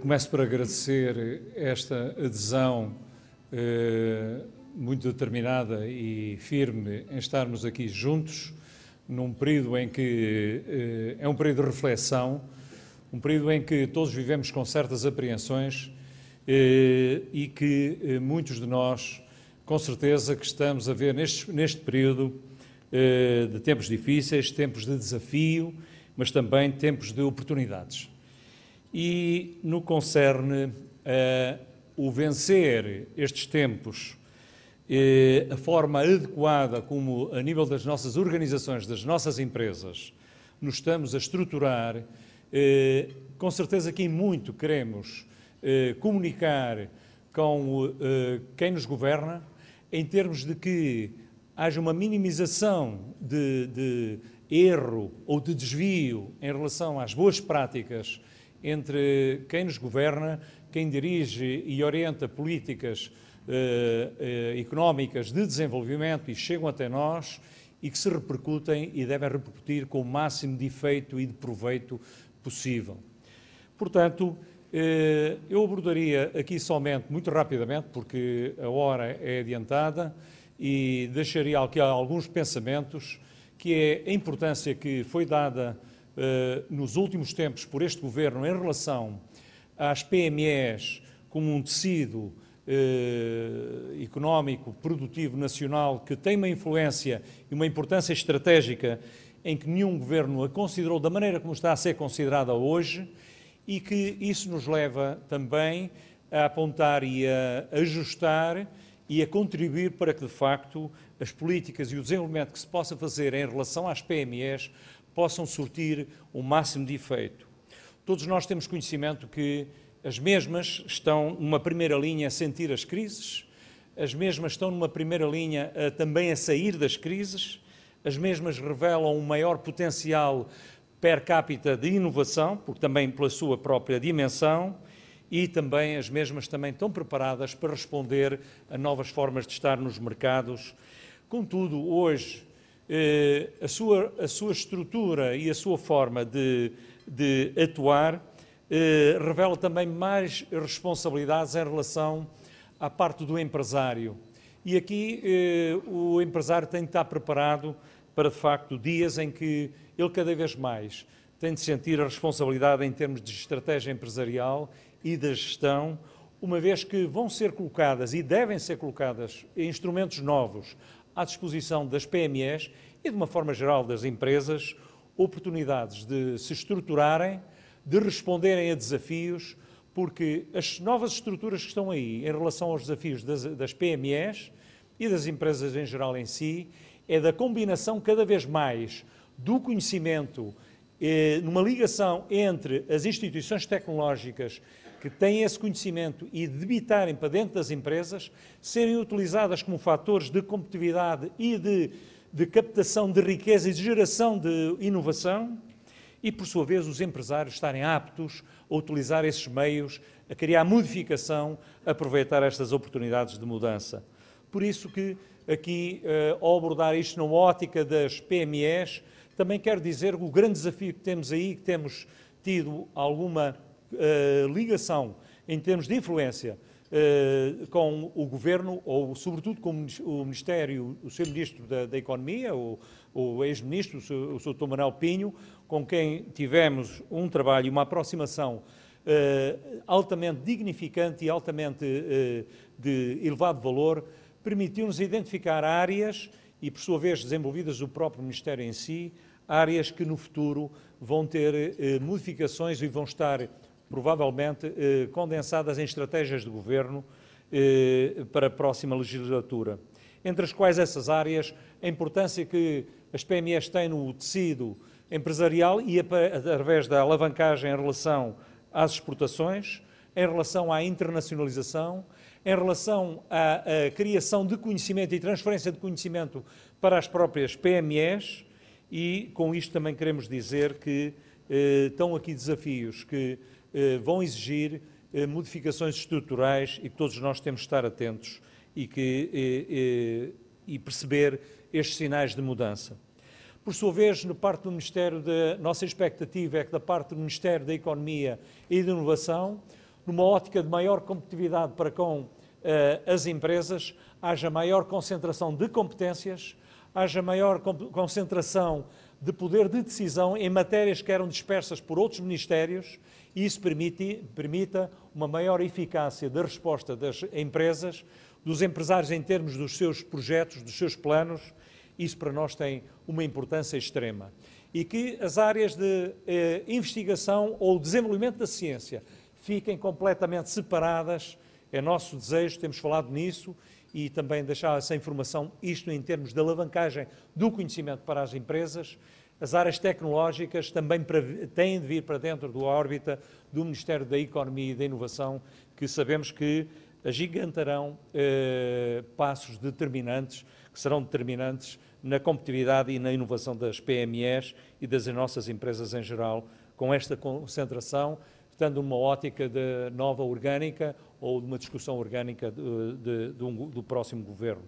Começo por agradecer eh, esta adesão eh, muito determinada e firme em estarmos aqui juntos, num período em que eh, é um período de reflexão, um período em que todos vivemos com certas apreensões e que muitos de nós, com certeza, que estamos a ver neste, neste período de tempos difíceis, tempos de desafio, mas também tempos de oportunidades. E no concerne a eh, o vencer estes tempos, eh, a forma adequada como, a nível das nossas organizações, das nossas empresas, nos estamos a estruturar, eh, com certeza que em muito queremos comunicar com quem nos governa, em termos de que haja uma minimização de, de erro ou de desvio em relação às boas práticas entre quem nos governa, quem dirige e orienta políticas eh, eh, económicas de desenvolvimento e chegam até nós e que se repercutem e devem repercutir com o máximo de efeito e de proveito possível. Portanto, eh, eu abordaria aqui somente, muito rapidamente, porque a hora é adiantada, e deixaria aqui alguns pensamentos, que é a importância que foi dada eh, nos últimos tempos por este governo em relação às PMEs como um tecido eh, económico, produtivo, nacional, que tem uma influência e uma importância estratégica em que nenhum governo a considerou da maneira como está a ser considerada hoje e que isso nos leva também a apontar e a ajustar e a contribuir para que, de facto, as políticas e o desenvolvimento que se possa fazer em relação às PMEs possam surtir o máximo de efeito. Todos nós temos conhecimento que as mesmas estão numa primeira linha a sentir as crises, as mesmas estão numa primeira linha a, também a sair das crises, as mesmas revelam um maior potencial per capita de inovação, porque também pela sua própria dimensão, e também as mesmas também estão preparadas para responder a novas formas de estar nos mercados. Contudo, hoje eh, a, sua, a sua estrutura e a sua forma de, de atuar eh, revela também mais responsabilidades em relação à parte do empresário. E aqui eh, o empresário tem de estar preparado para, de facto, dias em que ele cada vez mais tem de sentir a responsabilidade em termos de estratégia empresarial e da gestão, uma vez que vão ser colocadas e devem ser colocadas instrumentos novos à disposição das PMEs e, de uma forma geral, das empresas, oportunidades de se estruturarem, de responderem a desafios, porque as novas estruturas que estão aí em relação aos desafios das, das PMEs e das empresas em geral em si, é da combinação cada vez mais do conhecimento eh, numa ligação entre as instituições tecnológicas que têm esse conhecimento e debitarem para dentro das empresas, serem utilizadas como fatores de competitividade e de, de captação de riqueza e de geração de inovação, e, por sua vez, os empresários estarem aptos a utilizar esses meios, a criar modificação, a aproveitar estas oportunidades de mudança. Por isso que aqui, eh, ao abordar isto na ótica das PMEs, também quero dizer que o grande desafio que temos aí, que temos tido alguma uh, ligação em termos de influência uh, com o governo, ou sobretudo com o Ministério, o Sr. Ministro da, da Economia, o, o ex-ministro, o Sr. Tomanel Pinho, com quem tivemos um trabalho, uma aproximação uh, altamente dignificante e altamente de elevado valor, permitiu-nos identificar áreas e, por sua vez, desenvolvidas o próprio Ministério em si, áreas que no futuro vão ter eh, modificações e vão estar provavelmente eh, condensadas em estratégias de governo eh, para a próxima legislatura. Entre as quais essas áreas, a importância que as PMEs têm no tecido empresarial e através da alavancagem em relação às exportações, em relação à internacionalização, em relação à, à criação de conhecimento e transferência de conhecimento para as próprias PMEs, e com isto também queremos dizer que eh, estão aqui desafios que eh, vão exigir eh, modificações estruturais e que todos nós temos de estar atentos e, que, eh, eh, e perceber estes sinais de mudança. Por sua vez, na parte do Ministério da nossa expectativa é que da parte do Ministério da Economia e da Inovação numa ótica de maior competitividade para com uh, as empresas, haja maior concentração de competências, haja maior concentração de poder de decisão em matérias que eram dispersas por outros ministérios e isso permite, permita uma maior eficácia da resposta das empresas, dos empresários em termos dos seus projetos, dos seus planos. Isso para nós tem uma importância extrema. E que as áreas de eh, investigação ou desenvolvimento da ciência fiquem completamente separadas. É nosso desejo, temos falado nisso e também deixar essa informação, isto em termos de alavancagem do conhecimento para as empresas. As áreas tecnológicas também têm de vir para dentro da órbita do Ministério da Economia e da Inovação, que sabemos que agigantarão eh, passos determinantes, que serão determinantes na competitividade e na inovação das PMEs e das nossas empresas em geral, com esta concentração dando uma ótica de nova orgânica ou de uma discussão orgânica de, de, de um, do próximo governo.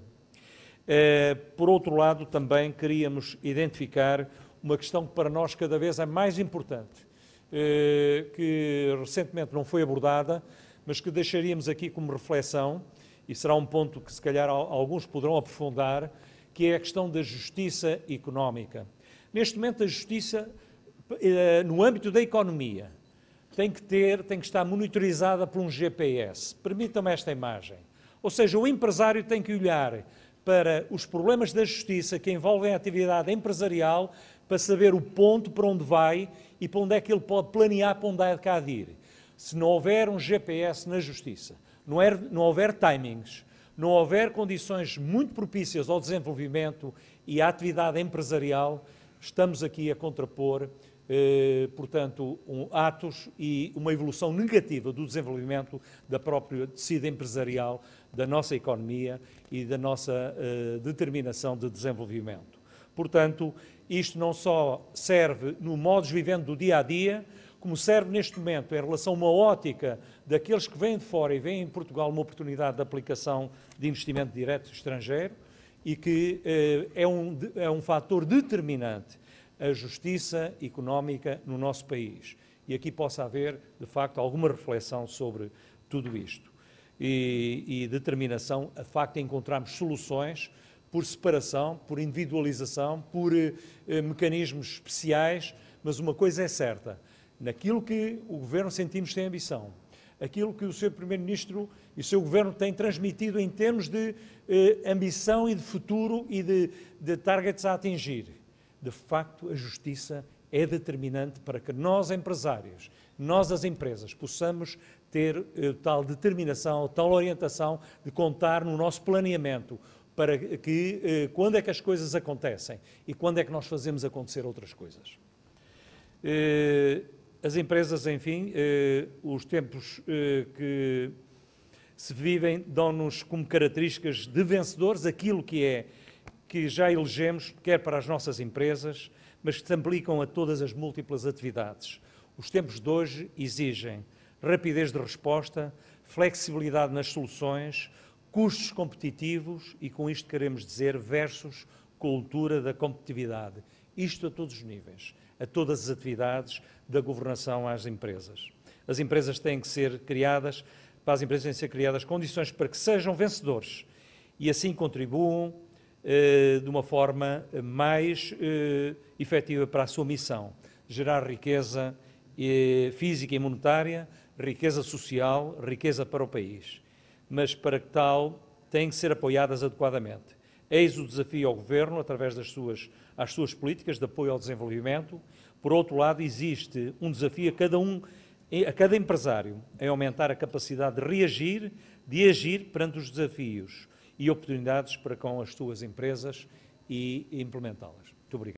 Eh, por outro lado, também queríamos identificar uma questão que para nós cada vez é mais importante, eh, que recentemente não foi abordada, mas que deixaríamos aqui como reflexão, e será um ponto que se calhar alguns poderão aprofundar, que é a questão da justiça económica. Neste momento, a justiça, eh, no âmbito da economia, tem que ter, tem que estar monitorizada por um GPS. Permitam-me esta imagem. Ou seja, o empresário tem que olhar para os problemas da justiça que envolvem a atividade empresarial para saber o ponto para onde vai e para onde é que ele pode planear para onde é que há de ir. Se não houver um GPS na justiça, não, é, não houver timings, não houver condições muito propícias ao desenvolvimento e à atividade empresarial, estamos aqui a contrapor eh, portanto, um, atos e uma evolução negativa do desenvolvimento da própria tecida empresarial, da nossa economia e da nossa uh, determinação de desenvolvimento. Portanto, isto não só serve no modus vivendo do dia a dia, como serve neste momento em relação a uma ótica daqueles que vêm de fora e vêm em Portugal uma oportunidade de aplicação de investimento direto estrangeiro e que eh, é um, é um fator determinante a justiça económica no nosso país. E aqui possa haver, de facto, alguma reflexão sobre tudo isto. E, e determinação a facto de encontrarmos soluções por separação, por individualização, por eh, mecanismos especiais, mas uma coisa é certa: naquilo que o governo sentimos tem ambição, aquilo que o seu primeiro-ministro e o seu governo têm transmitido em termos de eh, ambição e de futuro e de, de targets a atingir de facto, a justiça é determinante para que nós, empresários, nós, as empresas, possamos ter eh, tal determinação, tal orientação de contar no nosso planeamento para que eh, quando é que as coisas acontecem e quando é que nós fazemos acontecer outras coisas. Eh, as empresas, enfim, os tempos que se vivem dão-nos como características de vencedores aquilo que é que já elegemos, quer para as nossas empresas, mas que se aplicam a todas as múltiplas atividades. Os tempos de hoje exigem rapidez de resposta, flexibilidade nas soluções, custos competitivos e, com isto, queremos dizer versus cultura da competitividade. Isto a todos os níveis, a todas as atividades, da governação às empresas. As empresas têm que ser criadas, para as empresas têm que ser criadas condições para que sejam vencedores e assim contribuam eh, de uma forma eh, mais eh, efetiva para a sua missão: gerar riqueza física e monetária, riqueza social, riqueza para o país. Mas para que tal, têm que ser apoiadas adequadamente. Eis o desafio ao Governo, através das suas, às suas políticas de apoio ao desenvolvimento. Por outro lado, existe um desafio a cada um, a cada empresário, em aumentar a capacidade de reagir, de agir perante os desafios e oportunidades para com as suas empresas e implementá-las. Muito obrigado.